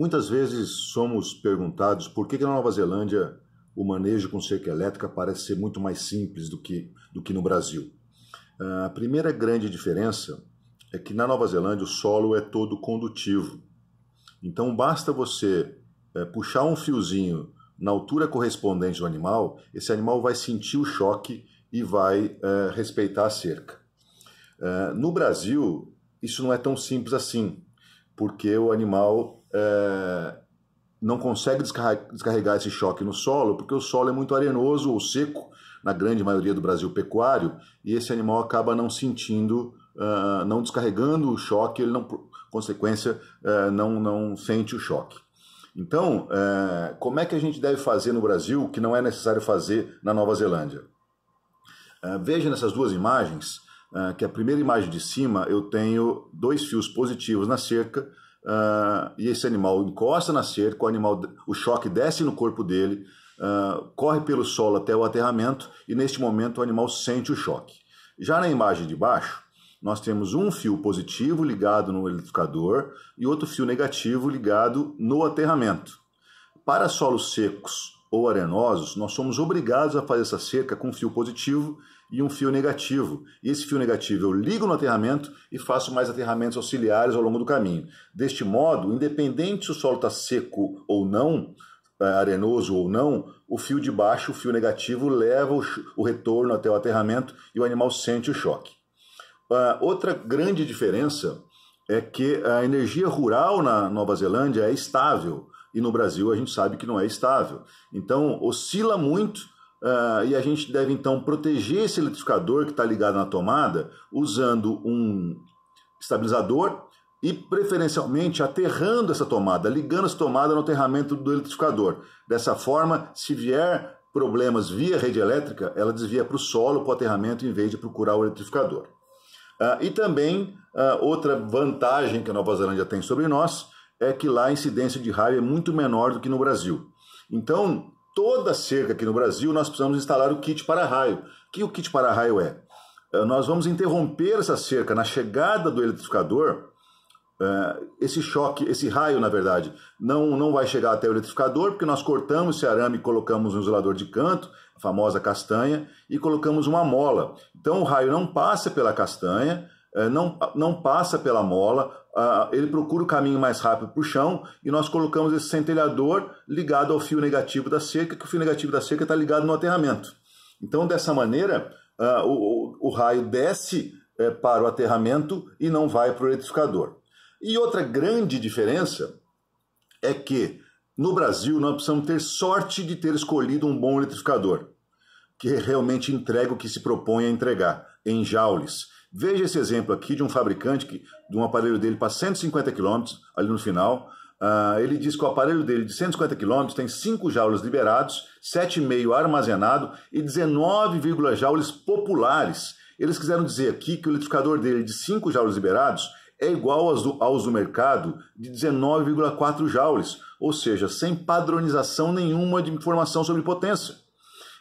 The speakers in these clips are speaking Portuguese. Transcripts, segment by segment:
Muitas vezes somos perguntados por que, que na Nova Zelândia o manejo com cerca elétrica parece ser muito mais simples do que, do que no Brasil. Ah, a primeira grande diferença é que na Nova Zelândia o solo é todo condutivo. Então basta você é, puxar um fiozinho na altura correspondente do animal, esse animal vai sentir o choque e vai é, respeitar a cerca. É, no Brasil, isso não é tão simples assim porque o animal é, não consegue descarregar, esse choque no solo, porque o solo é muito arenoso ou seco, na grande maioria do Brasil pecuário, e esse animal acaba não sentindo, uh, não descarregando o choque, ele não, por consequência, uh, não, não sente o choque. Então, uh, como é que a gente deve fazer no Brasil que não é necessário fazer na Nova Zelândia? veja nessas duas imagens ah, que a primeira imagem de cima eu tenho dois fios positivos na cerca uh, e esse animal encosta na cerca, o animal, o choque desce no corpo dele, uh, corre pelo solo até o aterramento e neste momento o animal sente o choque. Já na imagem de baixo nós temos um fio positivo ligado no eletrificador e outro fio negativo ligado no aterramento. Para solos secos ou arenosos, nós somos obrigados a fazer essa cerca com um fio positivo e um fio negativo. E esse fio negativo eu ligo no aterramento e faço mais aterramentos auxiliares ao longo do caminho. Deste modo, independente se o solo está seco ou não, é, arenoso ou não, o fio de baixo, o fio negativo, leva o retorno até o aterramento e o animal sente o choque. Ah, outra grande diferença é que a energia rural na Nova Zelândia é estável e no Brasil a gente sabe que não é estável. Então, oscila muito uh, e a gente deve então proteger esse eletrificador que está ligado na tomada usando um estabilizador e preferencialmente aterrando essa tomada, ligando essa tomada no aterramento do eletrificador. Dessa forma, se vier problemas via rede elétrica, ela desvia para o solo, para o aterramento, em vez de procurar o eletrificador. Uh, e também, uh, outra vantagem que a Nova Zelândia tem sobre nós é que lá a incidência de raio é muito menor do que no Brasil. Então, toda cerca aqui no Brasil, nós precisamos instalar o kit para raio. O que o kit para raio é? é nós vamos interromper essa cerca na chegada do eletrificador. É, esse choque, esse raio, na verdade, não, não vai chegar até o eletrificador, porque nós cortamos esse arame e colocamos um isolador de canto, a famosa castanha, e colocamos uma mola. Então o raio não passa pela castanha, é, não, não passa pela mola, Uh, ele procura o caminho mais rápido para o chão e nós colocamos esse centelhador ligado ao fio negativo da cerca, que o fio negativo da cerca está ligado no aterramento. Então, dessa maneira, uh, o, o, raio desce é, para o aterramento e não vai para o eletrificador. E outra grande diferença é que no Brasil nós precisamos ter sorte de ter escolhido um bom eletrificador, que realmente entrega o que se propõe a entregar, em joules. Veja esse exemplo aqui de um fabricante que, de um aparelho dele para 150 km, ali no final. Uh, ele diz que o aparelho dele de 150 km tem 5 joules liberados, 7,5 armazenado e 19, joules populares. Eles quiseram dizer aqui que o liquidificador dele de 5 joules liberados é igual aos do, aos do mercado de 19,4 joules, ou seja, sem padronização nenhuma de informação sobre potência.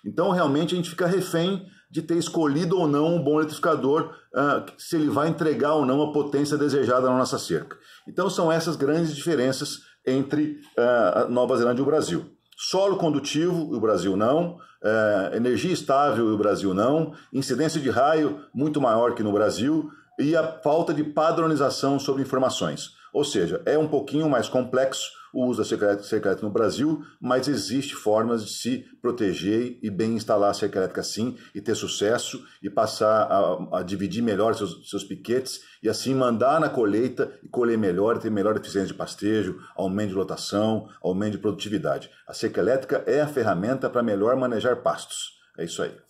Então, realmente, a gente fica refém de ter escolhido ou não um bom eletrificador, ah, se ele vai entregar ou não a potência desejada na nossa cerca. Então são essas grandes diferenças entre ah, Nova Zelândia e o Brasil. Solo condutivo, o Brasil não. Eh, energia estável, o Brasil não. Incidência de raio, muito maior que no Brasil. E a falta de padronização sobre informações. Ou seja, é um pouquinho mais complexo o uso da secreta no Brasil, mas existe formas de se proteger e bem instalar a secreta sim, e ter sucesso, e passar a, a dividir melhor seus, seus, piquetes, e assim mandar na colheita e colher melhor, e ter melhor eficiência de pastejo, aumento de lotação, aumento de produtividade. A seca elétrica é a ferramenta para melhor manejar pastos. É isso aí.